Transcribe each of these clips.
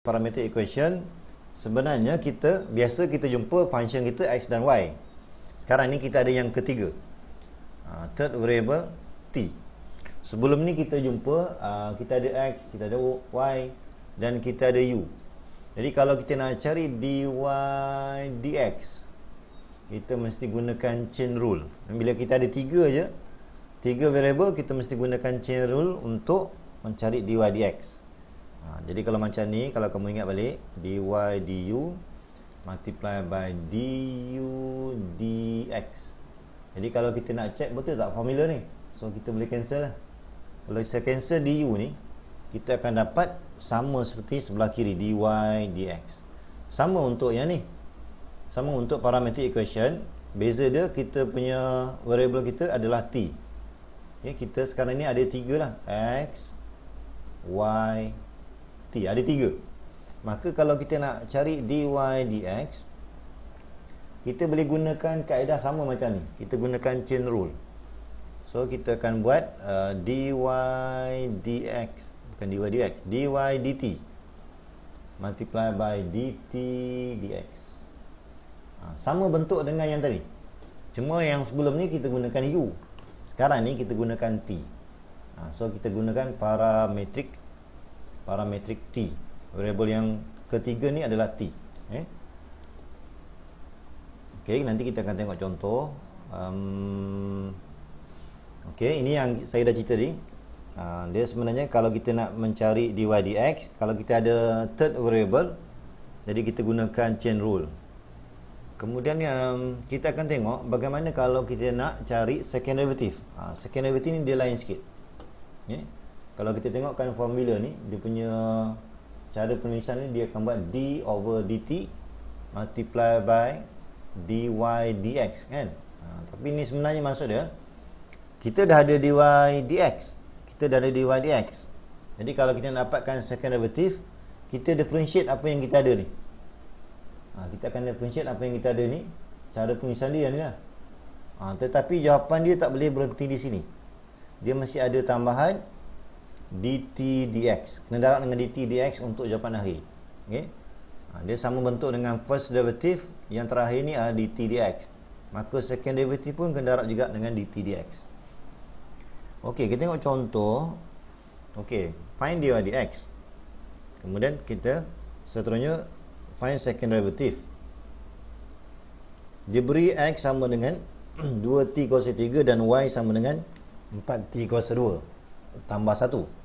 parameter equation sebenarnya kita biasa kita jumpa function kita x dan y sekarang ni kita ada yang ketiga ah, third variable t sebelum ni kita jumpa ah, kita ada x kita ada y dan kita ada u jadi kalau kita nak cari dy dx kita mesti gunakan chain rule bila kita ada tiga aja, tiga variable kita mesti gunakan chain rule untuk mencari dy dx ha, Jadi kalau macam ni Kalau kamu ingat balik dy du Multiply by du dx Jadi kalau kita nak check Betul tak formula ni So kita boleh cancel lah Kalau saya cancel du ni Kita akan dapat Sama seperti sebelah kiri dy dx Sama untuk yang ni Sama untuk parametric equation Beza dia kita punya Variable kita adalah t Okay, ya, kita sekarang ni ada tiga lah X Y t ada tiga maka kalau kita nak cari dy dx kita boleh gunakan kaedah sama macam ni kita gunakan chain rule so kita akan buat uh, dy dx bukan dy dx dy dt multiply by dt dx ha, sama bentuk dengan yang tadi cuma yang sebelum ni kita gunakan u sekarang ni kita gunakan t ha, so kita gunakan parametric parametric t variable yang ketiga ni adalah t eh? ok nanti kita akan tengok contoh um, ok ini yang saya dah cerita ni uh, ha, dia sebenarnya kalau kita nak mencari dy dx kalau kita ada third variable jadi kita gunakan chain rule kemudian um, kita akan tengok bagaimana kalau kita nak cari second derivative uh, second derivative ni dia lain sikit ok kalau kita tengokkan formula ni dia punya cara penulisan ni dia akan buat d over dt multiply by dy dx kan ha, tapi ni sebenarnya maksud dia kita dah ada dy dx kita dah ada dy dx jadi kalau kita dapatkan second derivative kita differentiate apa yang kita ada ni ha, kita akan differentiate apa yang kita ada ni cara penulisan dia ni lah ha, tetapi jawapan dia tak boleh berhenti di sini dia mesti ada tambahan DT DX Kena darab dengan DT DX untuk jawapan akhir okay? ha, Dia sama bentuk dengan first derivative Yang terakhir ni adalah DT DX Maka second derivative pun kena darab juga dengan DT DX Ok, kita tengok contoh Ok, find dia DX Kemudian kita seterusnya Find second derivative Dia beri X sama dengan 2T kuasa 3 dan Y sama dengan 4T kuasa 2 Tambah 1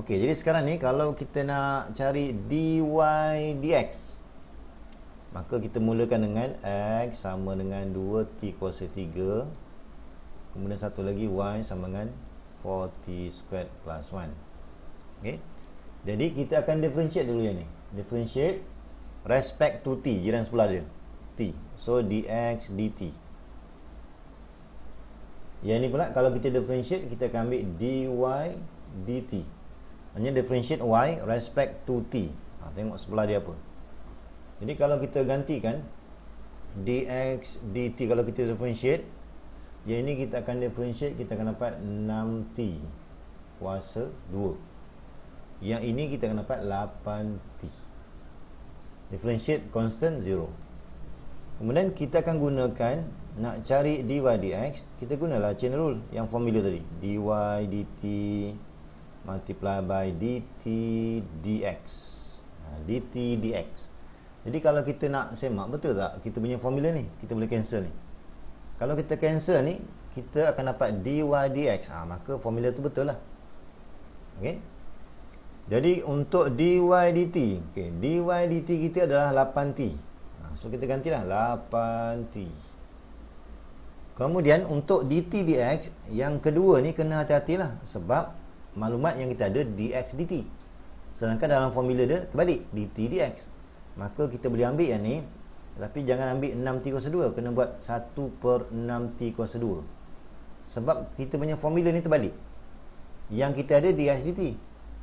Okey, jadi sekarang ni kalau kita nak cari dy dx maka kita mulakan dengan x sama dengan 2t kuasa 3 kemudian satu lagi y sama dengan 4t squared plus 1 Okey. jadi kita akan differentiate dulu yang ni differentiate respect to t jiran sebelah dia t so dx dt yang ni pula kalau kita differentiate kita akan ambil dy dt hanya differentiate y respect to t ha, tengok sebelah dia apa jadi kalau kita gantikan dx dt kalau kita differentiate yang ini kita akan differentiate kita akan dapat 6t kuasa 2 yang ini kita akan dapat 8t differentiate constant 0 kemudian kita akan gunakan nak cari dy dx kita gunalah chain rule yang formula tadi dy dt multiply by dt dx ha, dt dx jadi kalau kita nak semak betul tak kita punya formula ni kita boleh cancel ni kalau kita cancel ni kita akan dapat dy dx ha, maka formula tu betul lah ok jadi untuk dy dt okay. dy dt kita adalah 8t ha, so kita gantilah 8t kemudian untuk dt dx yang kedua ni kena hati hati lah, sebab maklumat yang kita ada dx dt sedangkan dalam formula dia terbalik dt dx maka kita boleh ambil yang ni tapi jangan ambil 6t kuasa 2 kena buat 1 per 6t kuasa 2 sebab kita punya formula ni terbalik yang kita ada dx dt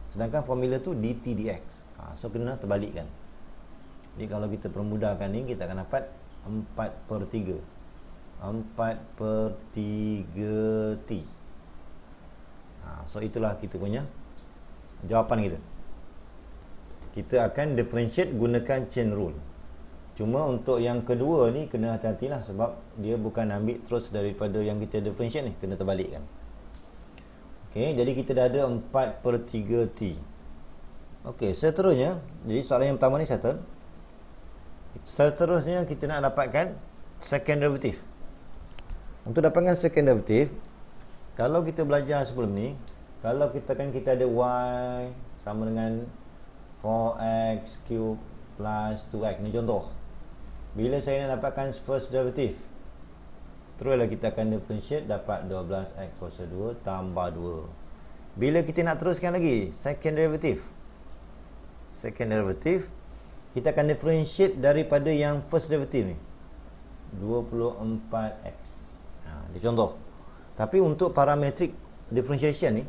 sedangkan formula tu dt dx ha, so kena terbalikkan jadi kalau kita permudahkan ni kita akan dapat 4 per 3 4 per 3 t ha, So itulah kita punya Jawapan kita Kita akan differentiate gunakan chain rule Cuma untuk yang kedua ni Kena hati lah sebab Dia bukan ambil terus daripada yang kita differentiate ni Kena terbalikkan Okay, jadi kita dah ada 4 per 3 T Okay, seterusnya Jadi soalan yang pertama ni settle Seterusnya kita nak dapatkan Second derivative Untuk dapatkan second derivative kalau kita belajar sebelum ni kalau kita kan kita ada y sama dengan 4x cube plus 2x ni contoh bila saya nak dapatkan first derivative teruslah kita akan differentiate dapat 12x kuasa 2 tambah 2 bila kita nak teruskan lagi second derivative second derivative kita akan differentiate daripada yang first derivative ni 24x ha, ni contoh tapi untuk parametric differentiation ni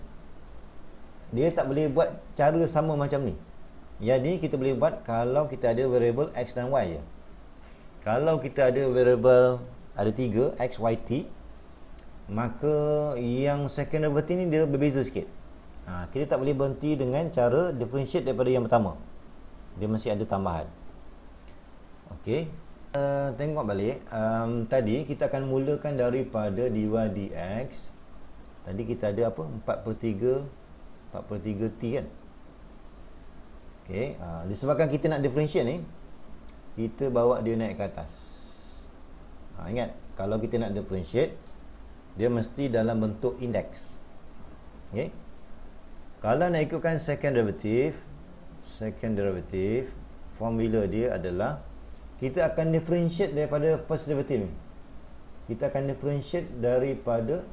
dia tak boleh buat cara sama macam ni. Jadi kita boleh buat kalau kita ada variable x dan y je. Kalau kita ada variable ada tiga x y t maka yang second derivative ni dia berbeza sikit. Ha, kita tak boleh berhenti dengan cara differentiate daripada yang pertama. Dia masih ada tambahan. Okey. Eh, tengok balik um, tadi kita akan mulakan daripada dy dx tadi kita ada apa 4 per 3 4 per 3 t kan ok uh, ha, disebabkan kita nak differentiate ni kita bawa dia naik ke atas uh, ingat kalau kita nak differentiate dia mesti dalam bentuk index ok kalau nak ikutkan second derivative second derivative formula dia adalah kita akan differentiate daripada first derivative ni kita akan differentiate daripada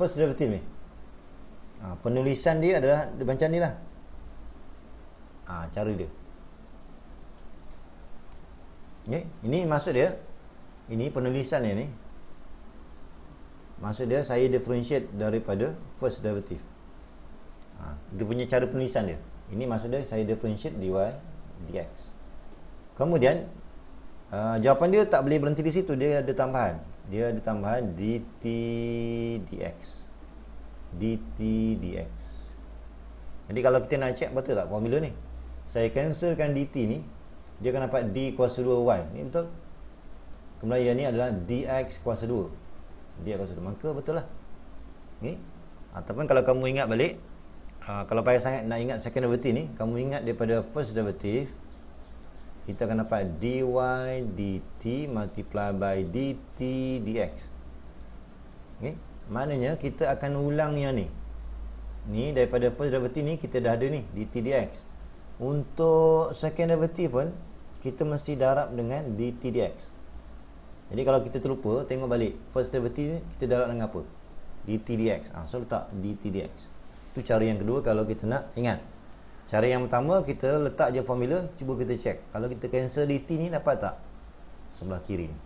first derivative ni ha, penulisan dia adalah dia macam ni lah ha, cara dia okay. ini maksud dia ini penulisan dia ni maksud dia saya differentiate daripada first derivative ha, dia punya cara penulisan dia ini maksud dia saya differentiate dy dx Kemudian uh, jawapan dia tak boleh berhenti di situ, dia ada tambahan. Dia ada tambahan dt dx. dt dx. Jadi kalau kita nak check betul tak formula ni? Saya cancelkan dt ni, dia akan dapat d kuasa 2y. Ni betul? Kemudian ni adalah dx kuasa 2. Dia kuasa 2. Maka betul lah. Ni ataupun kalau kamu ingat balik, uh, kalau payah sangat nak ingat second derivative ni, kamu ingat daripada first derivative kita akan dapat dy dt multiply by dt dx ok maknanya kita akan ulang yang ni ni daripada first derivative ni kita dah ada ni dt dx untuk second derivative pun kita mesti darab dengan dt dx jadi kalau kita terlupa tengok balik first derivative ni kita darab dengan apa dt dx ha, so letak dt dx tu cara yang kedua kalau kita nak ingat Cara yang pertama kita letak je formula Cuba kita check Kalau kita cancel di T ni dapat tak? Sebelah kiri ni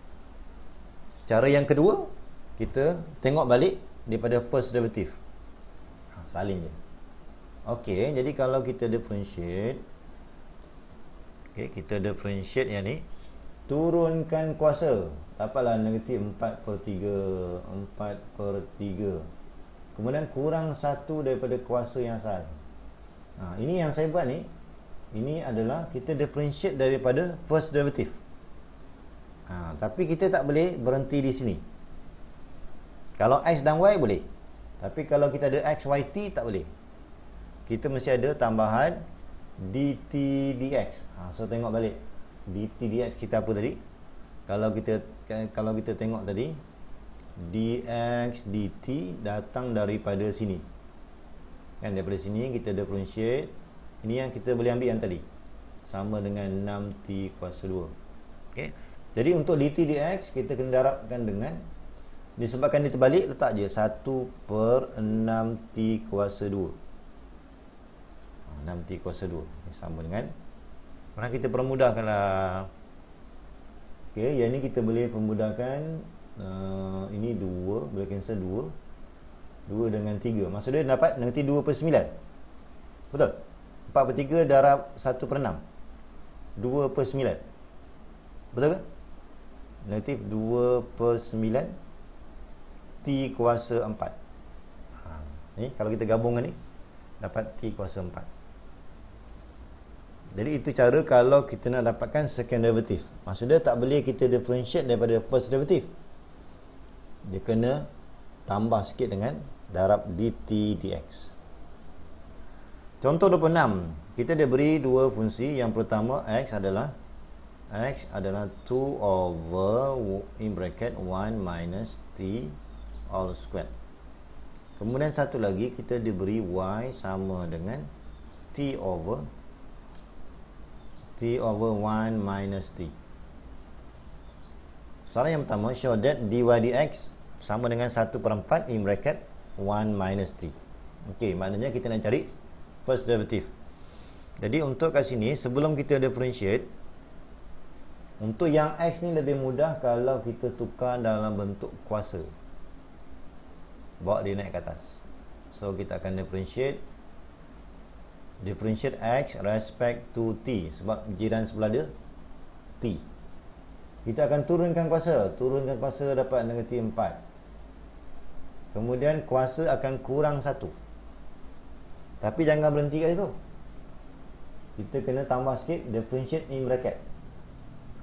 Cara yang kedua Kita tengok balik Daripada first derivative ha, Salin je Okey, jadi kalau kita differentiate Okey, kita differentiate yang ni Turunkan kuasa Dapatlah negatif 4 per 3 4 per 3 Kemudian kurang 1 daripada kuasa yang salin ha, Ini yang saya buat ni Ini adalah kita differentiate daripada first derivative ha, Tapi kita tak boleh berhenti di sini Kalau X dan Y boleh Tapi kalau kita ada X, Y, T tak boleh Kita mesti ada tambahan DT, DX ha, So tengok balik DT, DX kita apa tadi Kalau kita kalau kita tengok tadi DX, DT datang daripada sini kan daripada sini kita differentiate ini yang kita boleh ambil yang tadi sama dengan 6t kuasa 2 okey jadi untuk dt dx kita kena darabkan dengan disebabkan dia terbalik letak je 1 per 6t kuasa 2 6t kuasa 2 ini sama dengan sekarang kita permudahkanlah okey yang ini kita boleh permudahkan uh, ini 2 boleh cancel 2 2 dengan 3 maksudnya dia dapat negatif 2 per 9 Betul? 4 per 3 darab 1 per 6 2 per 9 Betul ke? Negatif 2 per 9 T kuasa 4 ha, ni, Kalau kita gabung ni Dapat T kuasa 4 Jadi itu cara kalau kita nak dapatkan second derivative Maksudnya tak boleh kita differentiate daripada first derivative Dia kena tambah sikit dengan darab dt dx contoh 26 kita diberi dua fungsi yang pertama x adalah x adalah 2 over in bracket 1 minus t all square. kemudian satu lagi kita diberi y sama dengan t over t over 1 minus t soalan yang pertama show that dy dx sama dengan 1 per 4 in bracket 1 minus t Okey, maknanya kita nak cari first derivative Jadi untuk kat sini, sebelum kita differentiate Untuk yang x ni lebih mudah kalau kita tukar dalam bentuk kuasa Bawa dia naik ke atas So kita akan differentiate Differentiate x respect to t Sebab jiran sebelah dia t Kita akan turunkan kuasa Turunkan kuasa dapat negatif 4 Kemudian kuasa akan kurang satu Tapi jangan berhenti kat situ Kita kena tambah sikit Differentiate in bracket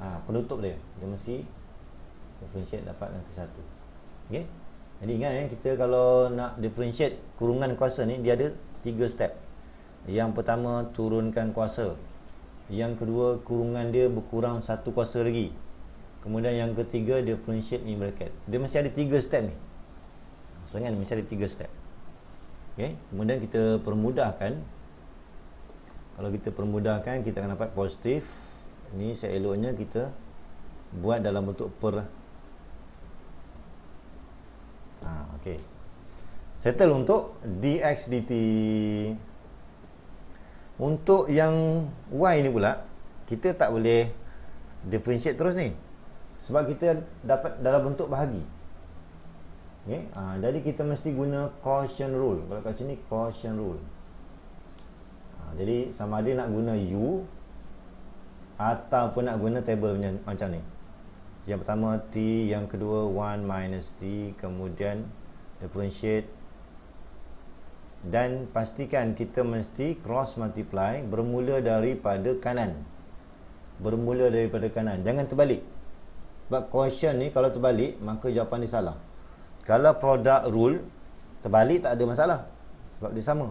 ha, Penutup dia Dia mesti Differentiate dapat nanti satu okay? Jadi ingat eh, Kita kalau nak differentiate Kurungan kuasa ni Dia ada tiga step Yang pertama Turunkan kuasa Yang kedua Kurungan dia berkurang satu kuasa lagi Kemudian yang ketiga Differentiate in bracket Dia mesti ada tiga step ni Sangat so, mesti ada tiga step. Okey, kemudian kita permudahkan. Kalau kita permudahkan, kita akan dapat positif. Ini seeloknya kita buat dalam bentuk per Ha, okey. Settle untuk dx dt. Untuk yang y ni pula, kita tak boleh differentiate terus ni. Sebab kita dapat dalam bentuk bahagi. Okay. Uh, jadi kita mesti guna caution rule. Kalau kat sini caution rule. Uh, jadi sama ada nak guna U ataupun nak guna table punya, macam ni. Yang pertama T, yang kedua 1 minus T, kemudian differentiate dan pastikan kita mesti cross multiply bermula daripada kanan. Bermula daripada kanan. Jangan terbalik. Sebab quotient ni kalau terbalik maka jawapan ni salah kalau produk rule terbalik tak ada masalah sebab dia sama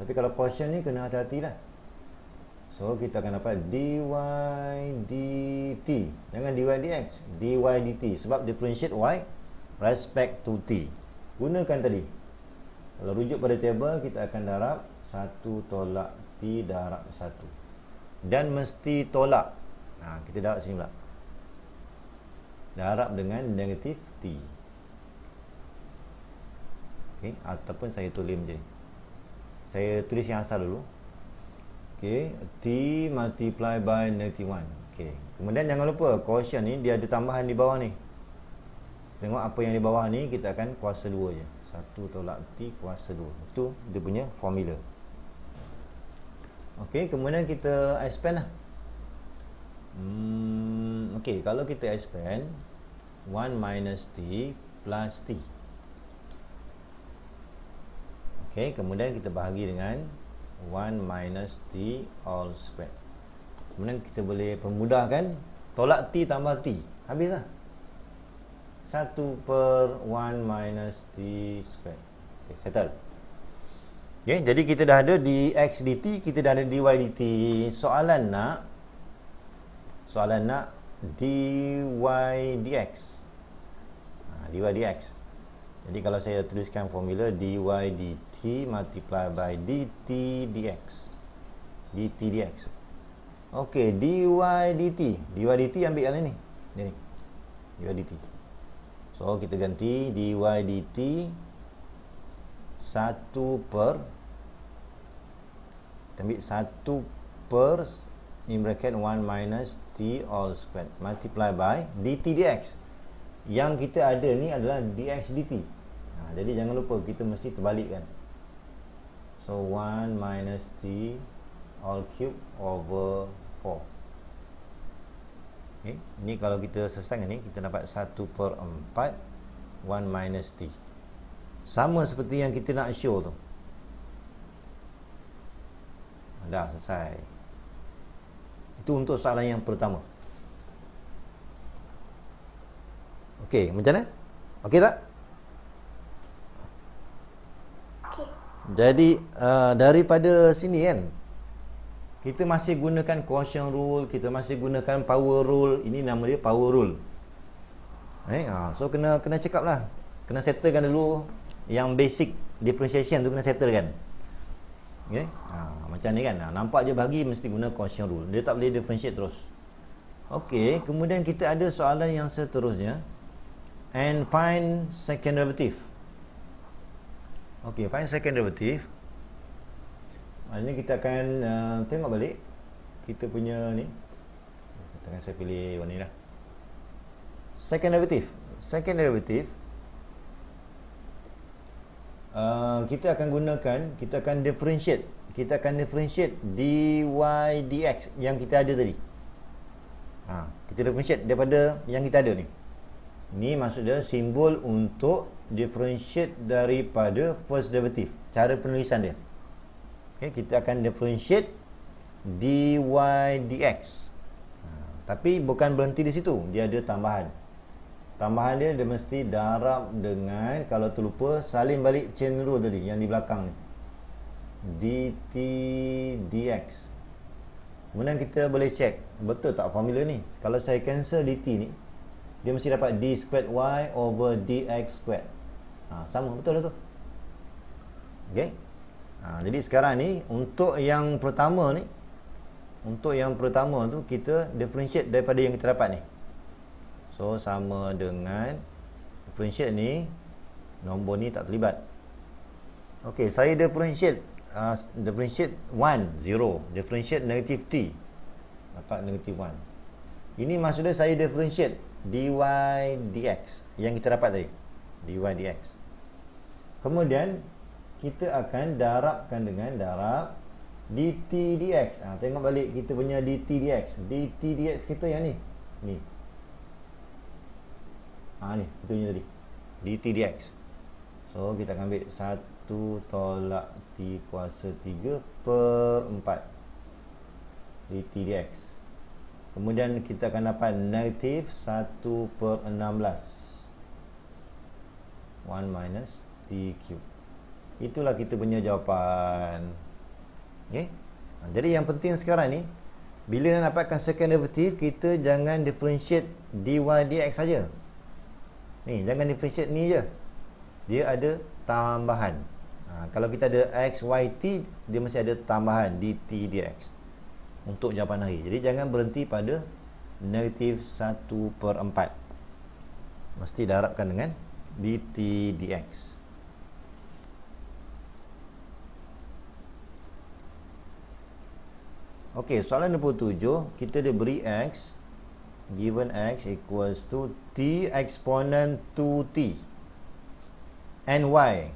tapi kalau quotient ni kena hati-hati lah so kita akan dapat dy dt jangan dy dx dy dt sebab differentiate y respect to t gunakan tadi kalau rujuk pada table kita akan darab 1 tolak t darab 1 dan mesti tolak ha, kita darab sini pula darab dengan negatif t okay, ataupun saya tulis macam ni saya tulis yang asal dulu Okey, t multiply by negative 1 okay. kemudian jangan lupa quotient ni dia ada tambahan di bawah ni tengok apa yang di bawah ni kita akan kuasa 2 je 1 tolak t kuasa 2 itu dia punya formula Okey, kemudian kita expand lah hmm, ok kalau kita expand 1 minus t plus t Okay, kemudian kita bahagi dengan 1 minus T all square. Kemudian kita boleh permudahkan. Tolak T tambah T. Habislah. 1 per 1 minus T square. Okay, settle. Okay, jadi kita dah ada di x dt, kita dah ada di y dt. Soalan nak soalan nak dy dx. Ha, dy dx. Jadi kalau saya tuliskan formula dy dt multiply by dt dx dt dx ok dy dt dy dt ambil ni ni ni dy dt so kita ganti dy dt 1 per kita ambil 1 per ni bracket 1 minus t all squared Multiply by dt dx yang kita ada ni adalah dx dt ha, jadi jangan lupa kita mesti terbalikkan So 1 minus t all cube over 4. Okay. Ini kalau kita selesai ni, kita dapat 1 per 4, 1 minus t. Sama seperti yang kita nak show tu. Dah selesai. Itu untuk soalan yang pertama. Okey, macam mana? Okey tak? Jadi uh, daripada sini kan kita masih gunakan quotient rule, kita masih gunakan power rule. Ini nama dia power rule. Eh, uh, so kena kena lah, Kena settlekan dulu yang basic differentiation tu kena settlekan. Okey. Uh, ah, macam ni kan. Uh, nampak je bagi mesti guna quotient rule. Dia tak boleh differentiate terus. Okey, kemudian kita ada soalan yang seterusnya. And find second derivative. Okey, find second derivative. Maknanya kita akan uh, tengok balik kita punya ni. Katakan saya pilih warna ni lah. Second derivative. Second derivative. Uh, kita akan gunakan, kita akan differentiate. Kita akan differentiate dy dx yang kita ada tadi. Ha, kita differentiate daripada yang kita ada ni. Ni maksudnya simbol untuk differentiate daripada first derivative cara penulisan dia okay, kita akan differentiate dy dx ha, tapi bukan berhenti di situ dia ada tambahan tambahan dia dia mesti darab dengan kalau terlupa salin balik chain rule tadi yang di belakang ni dt dx kemudian kita boleh check betul tak formula ni kalau saya cancel dt ni dia mesti dapat d squared y over dx squared ha, Sama betul lah tu okay? ha, Jadi sekarang ni Untuk yang pertama ni Untuk yang pertama tu Kita differentiate daripada yang kita dapat ni So sama dengan Differentiate ni Nombor ni tak terlibat Ok saya differentiate uh, Differentiate 1 0 Differentiate negative t Dapat negative 1 ini maksudnya saya differentiate dy dx yang kita dapat tadi dy dx Kemudian kita akan darabkan dengan darab dt dx. Ha, tengok balik kita punya dt dx. dt dx kita yang ni. Ni. Ha, ni. Betulnya tadi. dt dx. So kita akan ambil 1 tolak t kuasa 3 per 4. dt dx. Kemudian kita akan dapat negatif 1 per 16. 1 minus pasti cube. Itulah kita punya jawapan. Okey. Ha, jadi yang penting sekarang ni bila nak dapatkan second derivative kita jangan differentiate dy dx saja. Ni jangan differentiate ni je. Dia ada tambahan. Ha, kalau kita ada x y t dia mesti ada tambahan dt dx. Untuk jawapan hari. Jadi jangan berhenti pada negatif 1/4. Mesti darabkan dengan dt dx. Okey, soalan 27 kita diberi x given x equals to t exponent 2t and y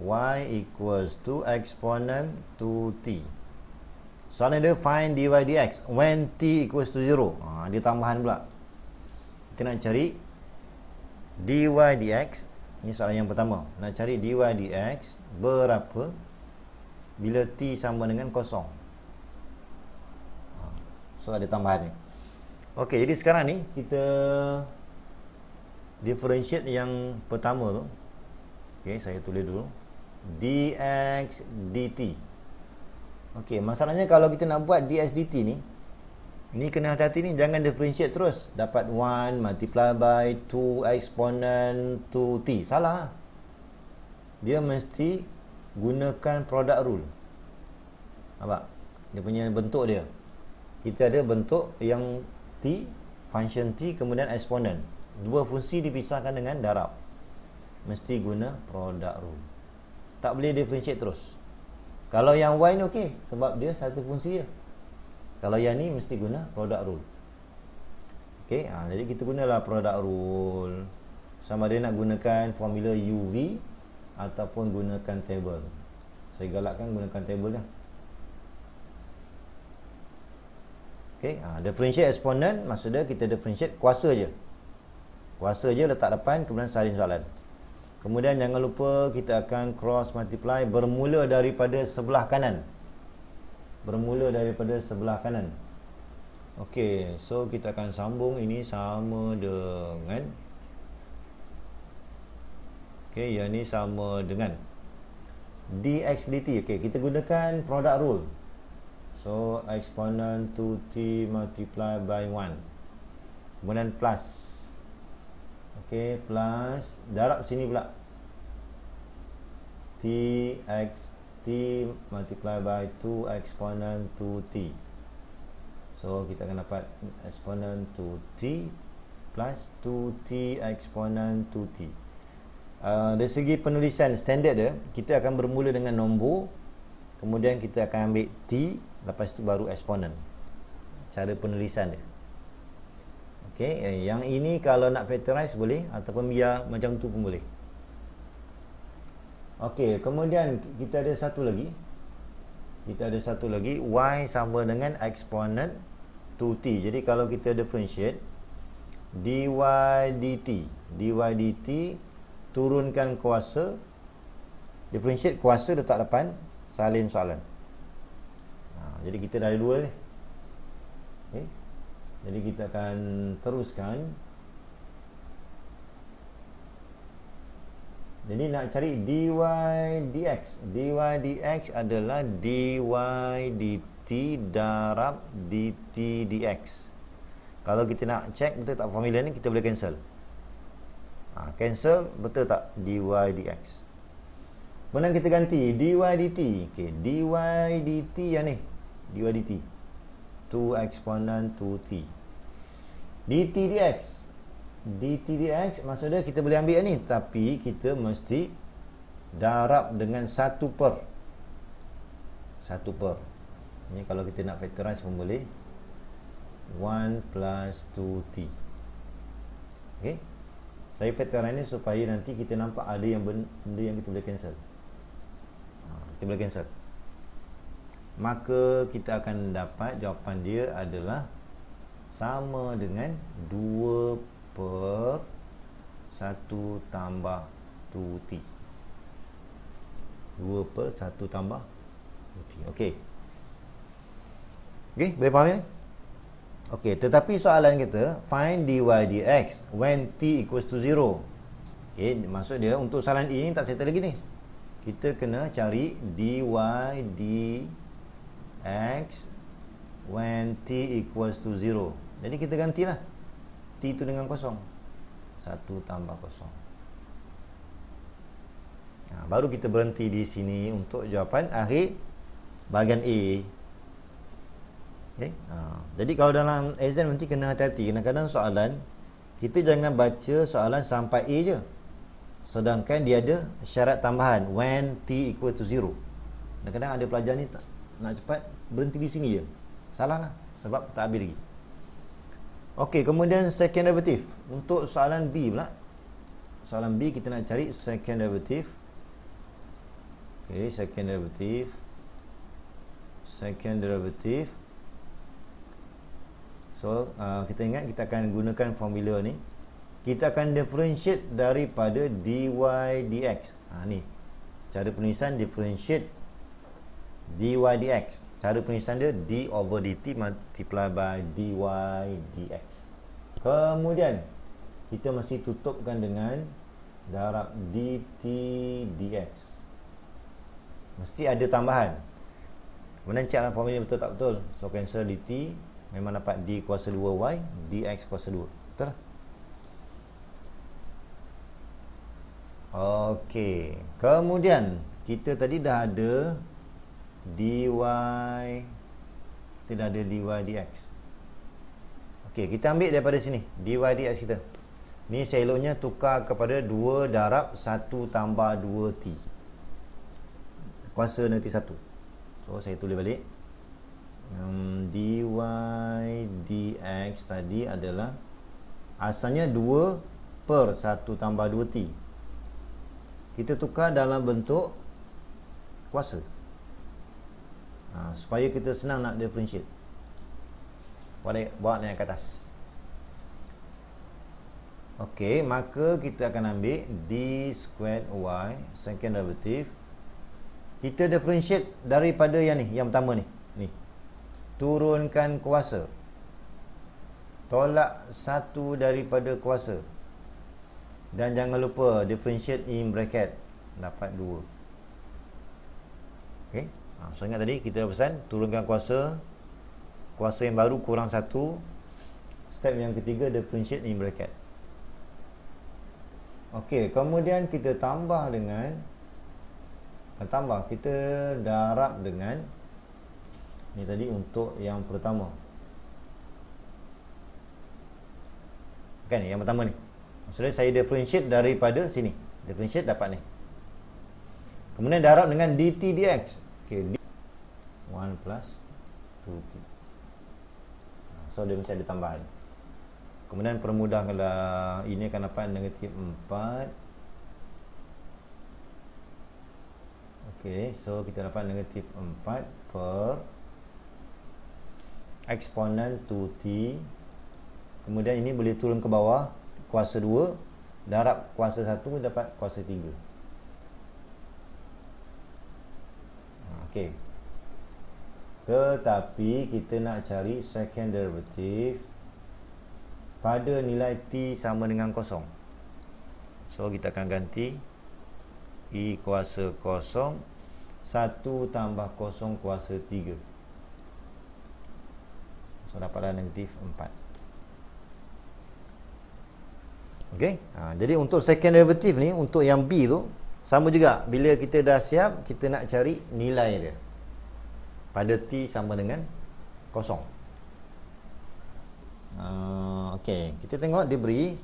y equals to exponent 2t. Soalan dia find dy dx when t equals to 0. Ha, dia tambahan pula. Kita nak cari dy dx ni soalan yang pertama. Nak cari dy dx berapa bila t sama dengan kosong. So ada tambahan ni Ok jadi sekarang ni kita Differentiate yang pertama tu Ok saya tulis dulu dx dt Ok masalahnya kalau kita nak buat dx dt ni Ni kena hati-hati ni jangan differentiate terus Dapat 1 multiply by 2 exponent 2t Salah Dia mesti gunakan product rule Nampak? Dia punya bentuk dia kita ada bentuk yang t function t kemudian eksponen. dua fungsi dipisahkan dengan darab mesti guna product rule tak boleh differentiate terus kalau yang y ni okey sebab dia satu fungsi je kalau yang ni mesti guna product rule okey ha, jadi kita gunalah product rule sama ada nak gunakan formula uv ataupun gunakan table saya galakkan gunakan table dah Okay. Ha, ah, differentiate exponent maksudnya kita differentiate kuasa je kuasa je letak depan kemudian salin soalan kemudian jangan lupa kita akan cross multiply bermula daripada sebelah kanan bermula daripada sebelah kanan ok so kita akan sambung ini sama dengan ok yang ni sama dengan dx dt ok kita gunakan product rule So exponent 2t multiply by 1 Kemudian plus Ok plus Darab sini pula t x t multiply by 2 exponent 2t So kita akan dapat exponent 2t Plus 2t exponent 2t Uh, dari segi penulisan standard dia Kita akan bermula dengan nombor Kemudian kita akan ambil T lepas tu baru eksponen cara penulisan dia Okay, eh, yang ini kalau nak factorize boleh ataupun biar macam tu pun boleh Okay, kemudian kita ada satu lagi kita ada satu lagi y sama dengan eksponen 2t jadi kalau kita differentiate dy dt dy dt turunkan kuasa differentiate kuasa letak depan salin soalan ha, Jadi kita dah ada dua ni okay. Eh? Jadi kita akan teruskan Jadi nak cari dy dx Dy dx adalah dy dt darab dt dx Kalau kita nak check betul tak formula ni Kita boleh cancel ha, Cancel betul tak dy dx Kemudian kita ganti dy dt okay, dy dt yang ni dy dt 2 eksponen 2t dt dx dt dx maksudnya kita boleh ambil ni tapi kita mesti darab dengan 1 per 1 per ni kalau kita nak factorize pun boleh 1 plus 2t ok saya factorize ni supaya nanti kita nampak ada yang benda yang kita boleh cancel ha, kita boleh cancel maka kita akan dapat jawapan dia adalah sama dengan 2 per 1 tambah 2t 2 per 1 tambah 2t okey okey boleh faham ni okey tetapi soalan kita find dy dx when t equals to 0 okey maksud dia untuk soalan ini tak settle lagi ni kita kena cari dy dx x when t equals to 0 jadi kita gantilah t itu dengan kosong 1 tambah kosong nah, ha, baru kita berhenti di sini untuk jawapan akhir bahagian A okay? ha. jadi kalau dalam exam nanti kena hati-hati kadang-kadang soalan kita jangan baca soalan sampai A je sedangkan dia ada syarat tambahan when t equals to 0 kadang-kadang ada pelajar ni tak nak cepat berhenti di sini je salah lah sebab tak habis lagi ok kemudian second derivative untuk soalan B pula soalan B kita nak cari second derivative ok second derivative second derivative so uh, kita ingat kita akan gunakan formula ni kita akan differentiate daripada dy dx ha, ni cara penulisan differentiate dy dx cara penulisan dia d over dt multiply by dy dx kemudian kita mesti tutupkan dengan darab dt dx mesti ada tambahan kemudian cek dalam formula betul tak betul so cancel dt memang dapat d kuasa 2y dx kuasa 2 betul lah ok kemudian kita tadi dah ada dy tidak ada dy dx okey kita ambil daripada sini dy dx kita ni seloknya tukar kepada 2 darab 1 tambah 2t kuasa nanti 1 so saya tulis balik Um, hmm, dy dx tadi adalah Asalnya 2 per 1 tambah 2t Kita tukar dalam bentuk kuasa ha, supaya kita senang nak differentiate boleh buat yang ke atas Okey, maka kita akan ambil d squared y second derivative kita differentiate daripada yang ni yang pertama ni ni turunkan kuasa tolak satu daripada kuasa dan jangan lupa differentiate in bracket dapat ha, So ingat tadi kita dah pesan Turunkan kuasa Kuasa yang baru kurang satu Step yang ketiga The prinsip ni bracket Ok kemudian kita tambah dengan Tambah kita darab dengan Ni tadi untuk yang pertama Kan yang pertama ni Maksudnya saya differentiate daripada sini Differentiate dapat ni Kemudian darab dengan DT DX ke 1 plus 2t ah, so dia mesti ada tambahan kemudian permudah permudahkanlah ini akan dapat negatif 4 ok so kita dapat negatif 4 per eksponen 2t kemudian ini boleh turun ke bawah kuasa 2 darab kuasa 1 dapat kuasa 3 Okey. Tetapi kita nak cari second derivative pada nilai t sama dengan kosong. So kita akan ganti i e kuasa kosong 1 tambah kosong kuasa 3. So dapatlah negatif 4. Okey. Ha, jadi untuk second derivative ni untuk yang B tu sama juga bila kita dah siap kita nak cari nilai dia. Pada t sama dengan kosong. Uh, ah, okay, kita tengok dia beri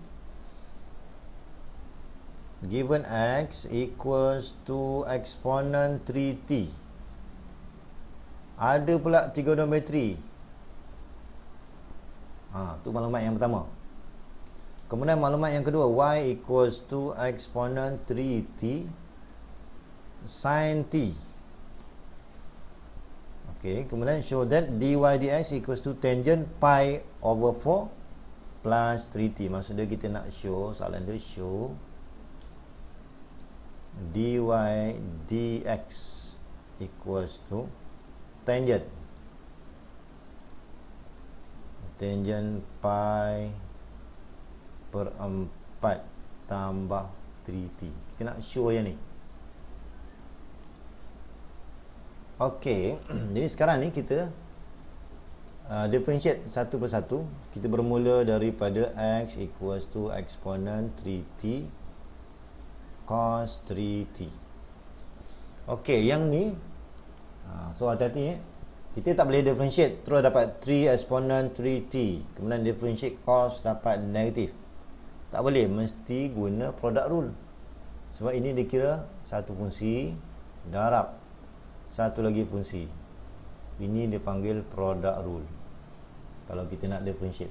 given x equals to exponent 3t. Ada pula trigonometri. Itu ah, uh, maklumat yang pertama. Kemudian maklumat yang kedua Y equals to exponent 3T Sin T Okay, kemudian show that dy dx equals to tangent pi over 4 plus 3t. Maksudnya kita nak show, soalan dia show dy dx equals to tangent. Tangent pi per 4 tambah 3T Kita nak show yang ni Ok, jadi sekarang ni kita uh, Differentiate satu persatu Kita bermula daripada x equals to exponent 3T Cos 3T Ok, yang ni uh, So hati-hati eh. Kita tak boleh differentiate Terus dapat 3 exponent 3t Kemudian differentiate cos dapat negatif tak boleh mesti guna produk rule. Sebab ini dikira satu fungsi darab. Satu lagi fungsi. Ini dipanggil produk rule. Kalau kita nak differentiate.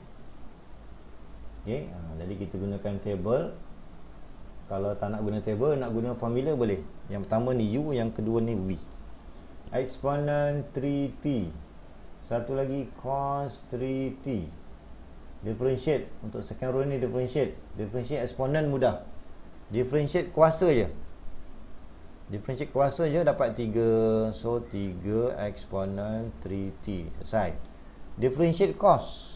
Okey, ha, jadi kita gunakan table. Kalau tak nak guna table, nak guna formula boleh. Yang pertama ni u, yang kedua ni v. Exponent 3t. Satu lagi cos 3t. Differentiate Untuk second row ni differentiate Differentiate exponent mudah Differentiate kuasa je Differentiate kuasa je dapat 3 So 3 exponent 3T Selesai Differentiate cost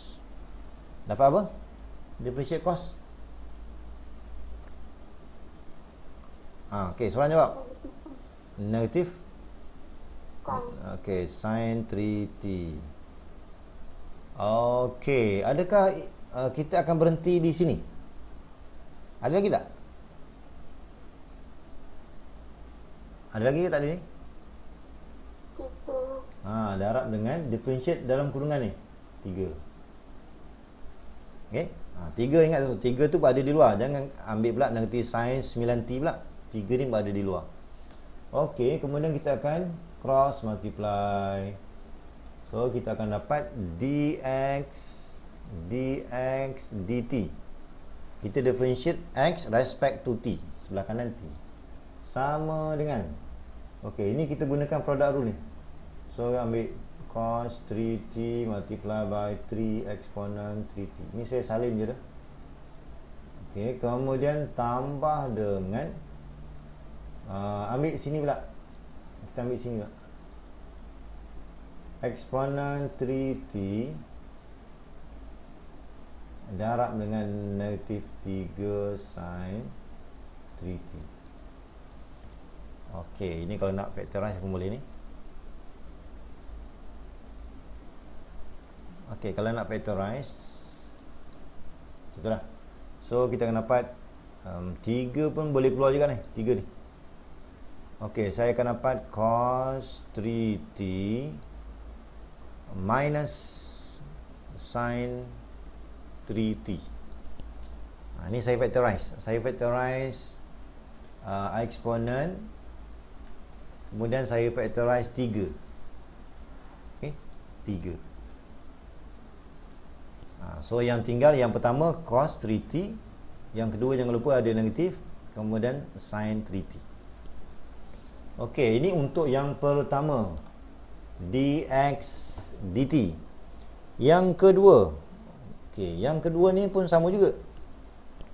Dapat apa? Differentiate cost Ah, Okay soalan jawab Negatif. Okay sine 3T Okey, adakah uh, kita akan berhenti di sini? Ada lagi tak? Ada lagi tak ni? Ha, darab dengan differentiate dalam kurungan ni. tiga. Okey. Ha, 3 ingat tu. 3 tu pada di luar. Jangan ambil pula nanti sin 9t pula. tiga ni pada di luar. Okey, kemudian kita akan cross multiply So kita akan dapat dx dx dt. Kita differentiate x respect to t sebelah kanan t. Sama dengan Okey, ini kita gunakan produk rule ni. So ambil cos 3t multiply by 3 exponent 3t. Ni saya salin je dah. Okey, kemudian tambah dengan uh, ambil sini pula. Kita ambil sini pula eksponen 3t darab dengan negatif 3 sin 3t ok, ini kalau nak factorize pun boleh ni ok, kalau nak factorize tu lah so, kita akan dapat um, 3 pun boleh keluar juga ni 3 ni ok, saya akan dapat cos 3t minus sin 3t. Ha, ini saya factorize. Saya factorize uh, I exponent. Kemudian saya factorize 3. Okay. Eh, 3. Ha, so yang tinggal yang pertama cos 3t. Yang kedua jangan lupa ada negatif. Kemudian sin 3t. Okey, ini untuk yang pertama dx dt yang kedua okey yang kedua ni pun sama juga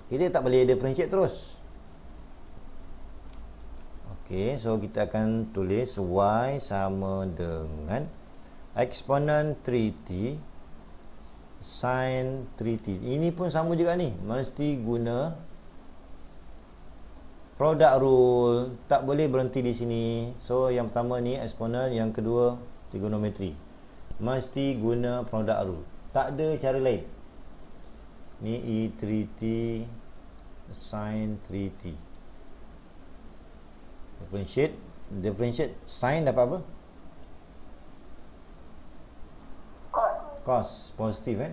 kita tak boleh differentiate terus okey so kita akan tulis y sama dengan eksponen 3t sin 3t ini pun sama juga ni mesti guna product rule tak boleh berhenti di sini so yang pertama ni eksponen yang kedua trigonometri mesti guna produk rule tak ada cara lain ni e 3t sin 3t differentiate differentiate sin dapat apa cos cos positif kan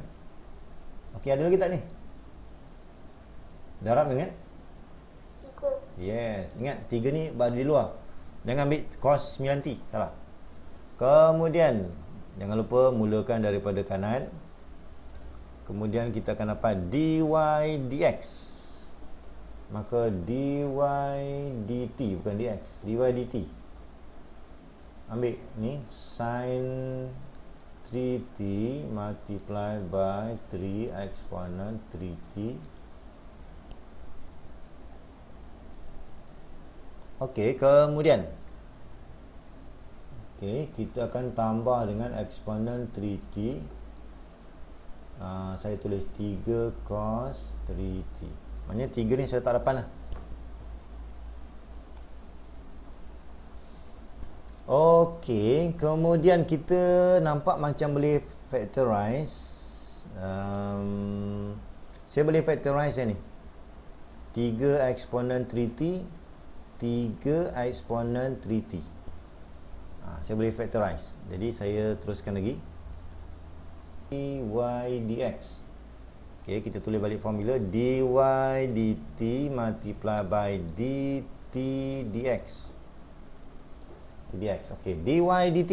okey ada lagi tak ni darab dengan Yes, ingat tiga ni bagi di luar. Jangan ambil cos 9t, salah. Kemudian Jangan lupa mulakan daripada kanan Kemudian kita akan dapat dy dx Maka dy dt Bukan dx dy dt Ambil ni Sin 3t Multiply by 3 exponent 3t Okey, kemudian okay, kita akan tambah dengan eksponen 3t uh, ah, saya tulis 3 cos 3t maknanya 3 ni saya tak depan lah ok kemudian kita nampak macam boleh factorize um, saya boleh factorize yang ni 3 eksponen 3t 3 eksponen 3t ha, saya boleh factorize jadi saya teruskan lagi dy dx ok kita tulis balik formula dy dt multiply by dt dx dx ok dy dt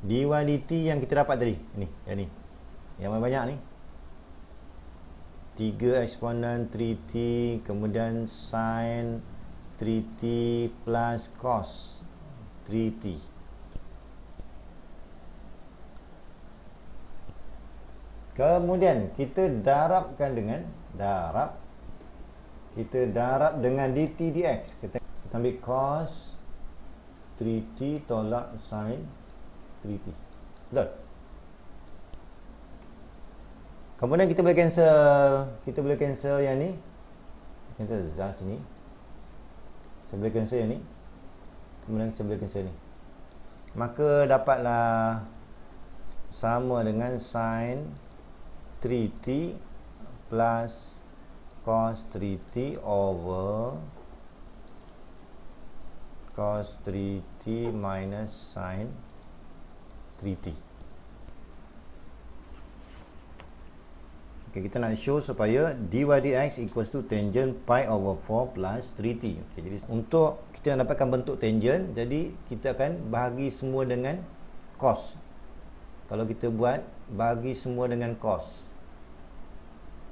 dy dt yang kita dapat tadi ni yang ni yang banyak ni 3 eksponen 3t kemudian sin 3t plus cos 3T. Kemudian kita darabkan dengan darab kita darab dengan dt dx. Kita, kita ambil cos 3t tolak sin 3t. Betul. Kemudian kita boleh cancel, kita boleh cancel yang ni. Cancel zas ni. Kita boleh cancel yang ni kemudian kita boleh cancel ni maka dapatlah sama dengan sin 3t plus cos 3t over cos 3t minus sin 3t Okay, kita nak show supaya dy dx equals to tangent pi over 4 plus 3t. Okay, jadi untuk kita nak dapatkan bentuk tangent, jadi kita akan bahagi semua dengan cos. Kalau kita buat bahagi semua dengan cos.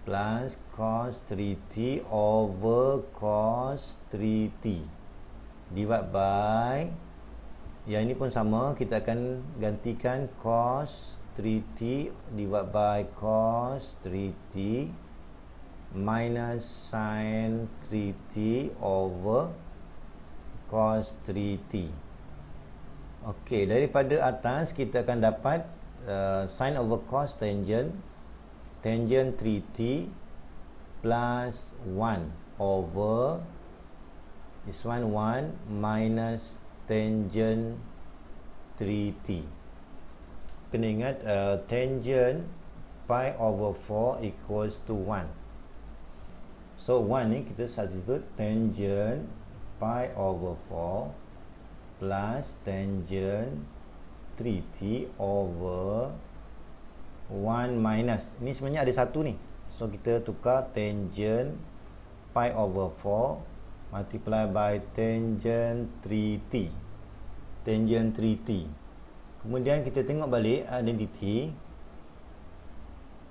Plus cos 3t over cos 3t. Divide by. Yang ini pun sama. Kita akan gantikan cos 3t divided by cos 3t minus sin 3t over cos 3t ok, daripada atas kita akan dapat uh, sin over cos tangent tangent 3t plus 1 over this one 1 minus tangent 3t kena ingat uh, tangent pi over 4 equals to 1 so 1 ni kita substitute tangent pi over 4 plus tangent 3t over 1 minus ni sebenarnya ada satu ni so kita tukar tangent pi over 4 multiply by tangent 3t tangent 3t kemudian kita tengok balik identiti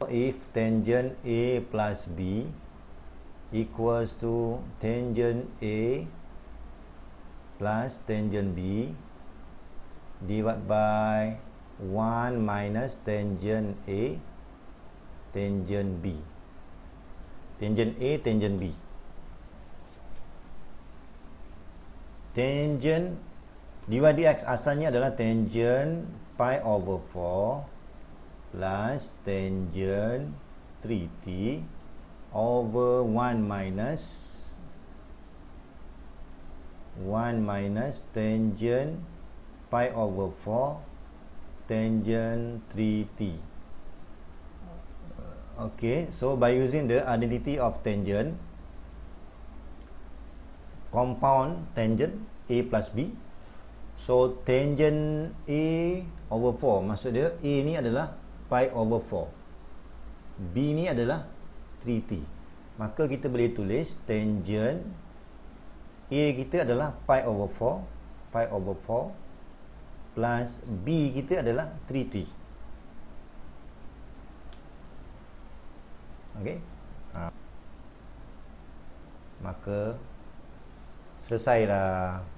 if tangent A plus B equals to tangent A plus tangent B divided by 1 minus tangent A tangent B tangent A tangent B tangent dy dx asalnya adalah tangent pi over 4 plus tangent 3t over 1 minus 1 minus tangent pi over 4 tangent 3t Okay, so by using the identity of tangent compound tangent a plus b So tangent A over 4 Maksud dia A ni adalah pi over 4 B ni adalah 3T Maka kita boleh tulis tangent A kita adalah pi over 4 Pi over 4 Plus B kita adalah 3T Okay ha. Maka Selesailah